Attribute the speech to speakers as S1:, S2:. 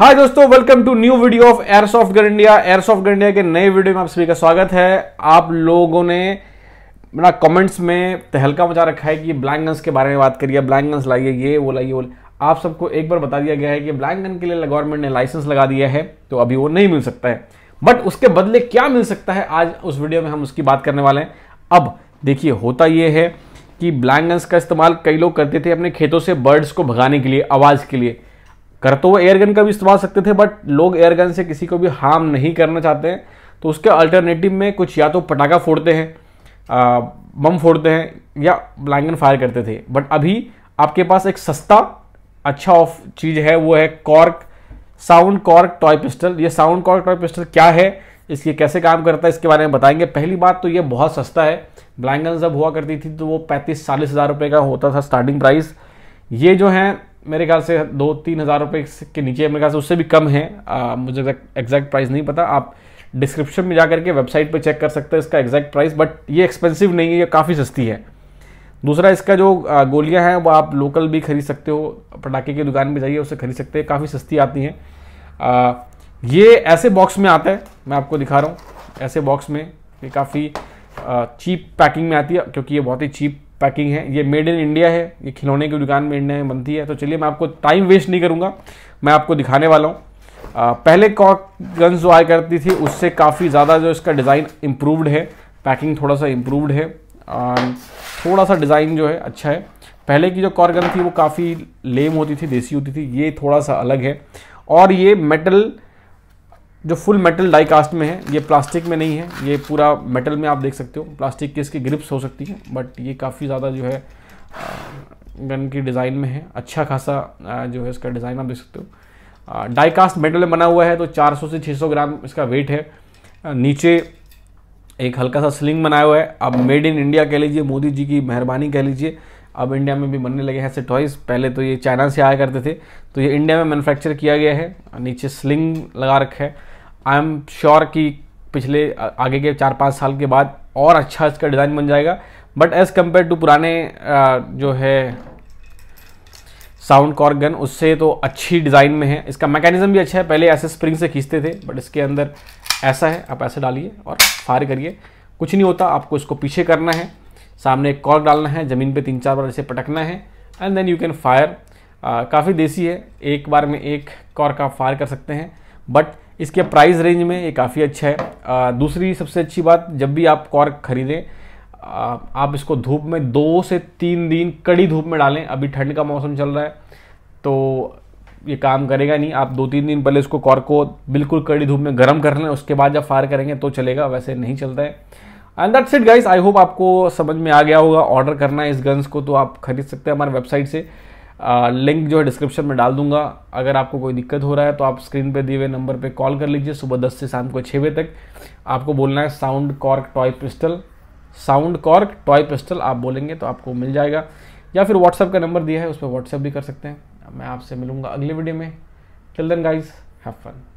S1: हाय दोस्तों welcome to new video of airsoft गर India airsoft गर इंडिया के नए वीडियो में आप सभी का स्वागत है आप लोगों ने ना कमेंट्स में तहलका तो मचा रखा है कि ब्लैंक गन्स के बारे में बात करिए ब्लैंक गन्स लाइए ये वो लाइए वो आप सबको एक बार बता दिया गया है कि ब्लैंक गन के लिए गवर्नमेंट ने लाइसेंस लगा दिया है तो अभी वो नहीं मिल सकता है बट उसके बदले क्या मिल सकता है आज उस वीडियो में हम उसकी बात करने वाले हैं अब देखिए होता ये है कि ब्लैंक गन्स का इस्तेमाल कई लोग करते थे अपने खेतों से बर्ड्स को भगाने के लिए आवाज़ के लिए कर तो वो एयरगन का भी इस्तेमाल सकते थे बट लोग एयरगन से किसी को भी हार्म नहीं करना चाहते हैं तो उसके अल्टरनेटिव में कुछ या तो पटाखा फोड़ते हैं बम फोड़ते हैं या ब्लैंगन फायर करते थे बट अभी आपके पास एक सस्ता अच्छा ऑफ चीज़ है वो है cork sound cork toy pistol ये साउंड कॉर्क टॉय पिस्टल क्या है इसके कैसे काम करता है इसके बारे में बताएंगे पहली बात तो ये बहुत सस्ता है ब्लैंगन जब हुआ करती थी तो वो पैंतीस चालीस हज़ार रुपये का होता था स्टार्टिंग प्राइस ये जो है मेरे ख्याल से दो तीन हज़ार रुपये के नीचे मेरे ख्याल से उससे भी कम है आ, मुझे एग्जैक्ट प्राइस नहीं पता आप डिस्क्रिप्शन में जा करके वेबसाइट पर चेक कर सकते हैं इसका एग्जैक्ट प्राइस बट ये एक्सपेंसिव नहीं है ये काफ़ी सस्ती है दूसरा इसका जो गोलियां हैं वो आप लोकल भी खरीद सकते हो पटाखे की दुकान में जाइए उसे खरीद सकते हैं काफ़ी सस्ती आती हैं ये ऐसे बॉक्स में आता है मैं आपको दिखा रहा हूँ ऐसे बॉक्स में ये काफ़ी चीप पैकिंग में आती है क्योंकि ये बहुत ही चीप पैकिंग है ये मेड इन इंडिया है ये खिलौने की दुकान में इंडिया में बनती है तो चलिए मैं आपको टाइम वेस्ट नहीं करूँगा मैं आपको दिखाने वाला हूँ पहले कॉक गन्स जो आया करती थी उससे काफ़ी ज़्यादा जो इसका डिज़ाइन इम्प्रूवड है पैकिंग थोड़ा सा इम्प्रूवड है थोड़ा सा डिज़ाइन जो है अच्छा है पहले की जो कॉर गन थी वो काफ़ी लेम होती थी देसी होती थी ये थोड़ा सा अलग है और ये मेटल जो फुल मेटल कास्ट में है ये प्लास्टिक में नहीं है ये पूरा मेटल में आप देख सकते हो प्लास्टिक की इसकी ग्रिप्स हो सकती है बट ये काफ़ी ज़्यादा जो है गन की डिज़ाइन में है अच्छा खासा जो है इसका डिज़ाइन आप देख सकते हो कास्ट मेटल में बना हुआ है तो 400 से 600 ग्राम इसका वेट है नीचे एक हल्का सा स्लिंग बनाया हुआ है अब मेड इन इंडिया कह लीजिए मोदी जी की मेहरबानी कह लीजिए अब इंडिया में भी बनने लगे हैं ऐसे टॉयस पहले तो ये चाइना से आया करते थे तो ये इंडिया में मैनुफैक्चर किया गया है नीचे स्लिंग लगा रखा है आई एम श्योर कि पिछले आगे के चार पाँच साल के बाद और अच्छा इसका डिज़ाइन बन जाएगा बट एज़ कम्पेयर टू पुराने जो है साउंड कॉर गन उससे तो अच्छी डिज़ाइन में है इसका मैकेनिज्म भी अच्छा है पहले ऐसे स्प्रिंग से खींचते थे बट इसके अंदर ऐसा है आप ऐसे डालिए और फायर करिए कुछ नहीं होता आपको इसको पीछे करना है सामने एक कॉर्क डालना है ज़मीन पे तीन चार बार इसे पटकना है and then you can fire काफ़ी देसी है एक बार में एक कॉर आप फायर कर सकते हैं बट इसके प्राइस रेंज में ये काफ़ी अच्छा है आ, दूसरी सबसे अच्छी बात जब भी आप कॉर्क खरीदें आप इसको धूप में दो से तीन दिन कड़ी धूप में डालें अभी ठंड का मौसम चल रहा है तो ये काम करेगा नहीं आप दो तीन दिन पहले इसको कॉर्क को बिल्कुल कड़ी धूप में गर्म कर लें उसके बाद जब फायर करेंगे तो चलेगा वैसे नहीं चलता है and that's it guys I hope आपको समझ में आ गया होगा ऑर्डर करना है इस गन्स को तो आप खरीद सकते हैं हमारे वेबसाइट से लिंक जो है डिस्क्रिप्शन में डाल दूंगा अगर आपको कोई दिक्कत हो रहा है तो आप स्क्रीन पे दिए हुए नंबर पे कॉल कर लीजिए सुबह दस से शाम को छः बजे तक आपको बोलना है sound cork toy pistol sound cork toy pistol आप बोलेंगे तो आपको मिल जाएगा या फिर व्हाट्सएप का नंबर दिया है उस पर व्हाट्सएप भी कर सकते हैं मैं आपसे मिलूंगा अगले वीडियो में till then guys have fun